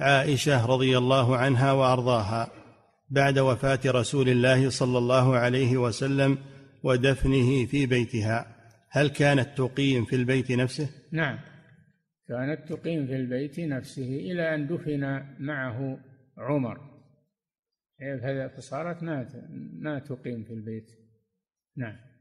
عائشه رضي الله عنها وارضاها بعد وفاه رسول الله صلى الله عليه وسلم ودفنه في بيتها هل كانت تقيم في البيت نفسه نعم كانت تقيم في البيت نفسه الى ان دفن معه عمر فصارت ما ما تقيم في البيت نعم